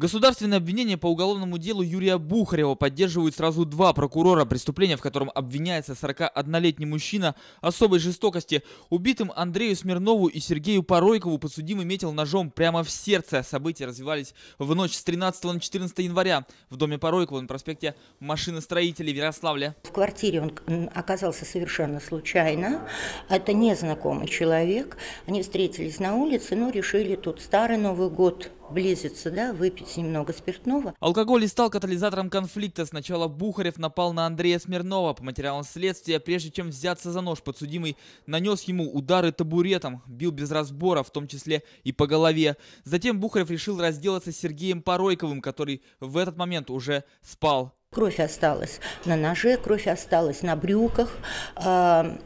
Государственное обвинение по уголовному делу Юрия Бухарева поддерживают сразу два прокурора, преступление в котором обвиняется 41-летний мужчина особой жестокости. Убитым Андрею Смирнову и Сергею Поройкову подсудимый метил ножом прямо в сердце. События развивались в ночь с 13 на 14 января в доме Поройкова на проспекте машиностроителей в Ярославле. В квартире он оказался совершенно случайно. Это незнакомый человек. Они встретились на улице, но решили тут старый Новый год близится, да, выпить немного спиртного. Алкоголь и стал катализатором конфликта. Сначала Бухарев напал на Андрея Смирнова. По материалам следствия, прежде чем взяться за нож, подсудимый нанес ему удары табуретом, бил без разбора, в том числе и по голове. Затем Бухарев решил разделаться с Сергеем Поройковым, который в этот момент уже спал. Кровь осталась на ноже, кровь осталась на брюках. А,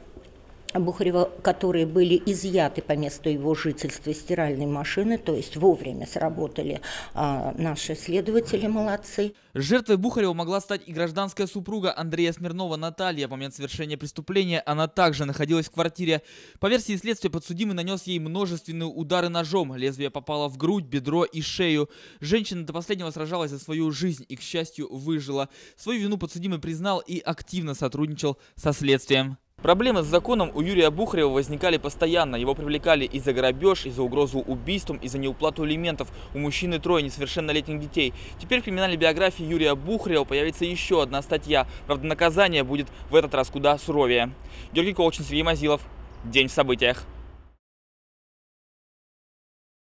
Бухарева, которые были изъяты по месту его жительства стиральной машины, то есть вовремя сработали а, наши следователи, молодцы. Жертвой Бухарева могла стать и гражданская супруга Андрея Смирнова Наталья. В момент совершения преступления она также находилась в квартире. По версии следствия, подсудимый нанес ей множественные удары ножом. Лезвие попало в грудь, бедро и шею. Женщина до последнего сражалась за свою жизнь и, к счастью, выжила. Свою вину подсудимый признал и активно сотрудничал со следствием. Проблемы с законом у Юрия Бухарева возникали постоянно. Его привлекали и за грабеж, и за угрозу убийством, и за неуплату элементов У мужчины трое несовершеннолетних детей. Теперь в криминальной биографии Юрия Бухарева появится еще одна статья. Правда, наказание будет в этот раз куда суровее. Георгий Колчин, Сергей Мазилов. День в событиях.